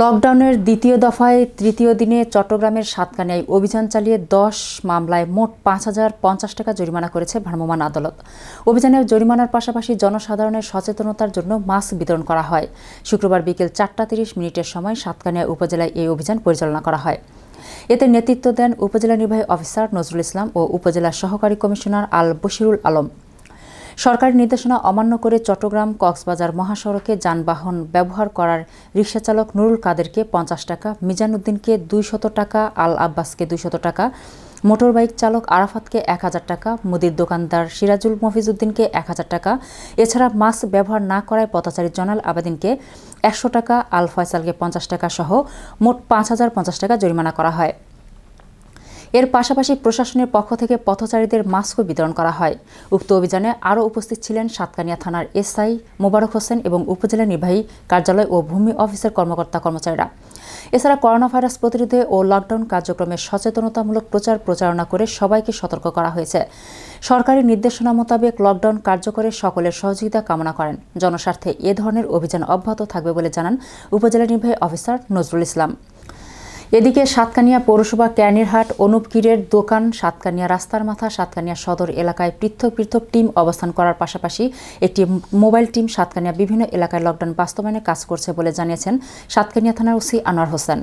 লকডাউনের দ্বিতীয় দফায় তৃতীয় দিনে চট্টগ্রামের সাতকানিয়ায় অভিযান চালিয়ে দশ মামলায় মোট পাঁচ হাজার পঞ্চাশ টাকা জরিমানা করেছে ভ্রাম্যমাণ আদালত অভিযানে জরিমানার পাশাপাশি জনসাধারণের সচেতনতার জন্য মাস্ক বিতরণ করা হয় শুক্রবার বিকেল চারটা তিরিশ মিনিটের সময় সাতকানিয়া উপজেলায় এই অভিযান পরিচালনা করা হয় এতে নেতৃত্ব দেন উপজেলা নির্বাহী অফিসার নজরুল ইসলাম ও উপজেলা সহকারী কমিশনার আল বশিরুল আলম সরকারি নির্দেশনা অমান্য করে চট্টগ্রাম কক্সবাজার মহাসড়কে যানবাহন ব্যবহার করার রিক্সাচালক নুরুল কাদেরকে পঞ্চাশ টাকা মিজানুদ্দিনকে দুইশত টাকা আল আব্বাসকে দুইশত টাকা মোটরবাইক চালক আরাফাতকে এক হাজার টাকা মুদির দোকানদার সিরাজুল মফিজুদ্দিনকে এক হাজার টাকা এছাড়া মাস্ক ব্যবহার না করায় পথচারী জনাল আবেদিনকে একশো টাকা আল ফয়সালকে পঞ্চাশ টাকা সহ মোট পাঁচ হাজার পঞ্চাশ টাকা জরিমানা করা হয় এর পাশাপাশি প্রশাসনের পক্ষ থেকে পথচারীদের মাস্কও বিতরণ করা হয় উক্ত অভিযানে আরও উপস্থিত ছিলেন সাতকানিয়া থানার এসআই মোবারক হোসেন এবং উপজেলা নির্বাহী কার্যালয় ও ভূমি অফিসের কর্মকর্তা কর্মচারীরা এছাড়া করোনা ভাইরাস প্রতিরোধে ও লকডাউন কার্যক্রমে সচেতনতামূলক প্রচার প্রচারণা করে সবাইকে সতর্ক করা হয়েছে সরকারি নির্দেশনা মোতাবেক লকডাউন কার্যকরে সকলের সহযোগিতা কামনা করেন জনস্বার্থে এ ধরনের অভিযান অব্যাহত থাকবে বলে জানান উপজেলা নির্বাহী অফিসার নজরুল ইসলাম এদিকে সাতকানিয়া পৌরসভা ক্যানিরহাট অনুপকিরের দোকান সাতকানিয়া রাস্তার মাথা সাতকানিয়া সদর এলাকায় পৃথক পৃথক টিম অবস্থান করার পাশাপাশি একটি মোবাইল টিম সাতকানিয়া বিভিন্ন এলাকায় লকডাউন বাস্তবায়নে কাজ করছে বলে জানিয়েছেন সাতকানিয়া থানার ওসি আনোয়ার হোসেন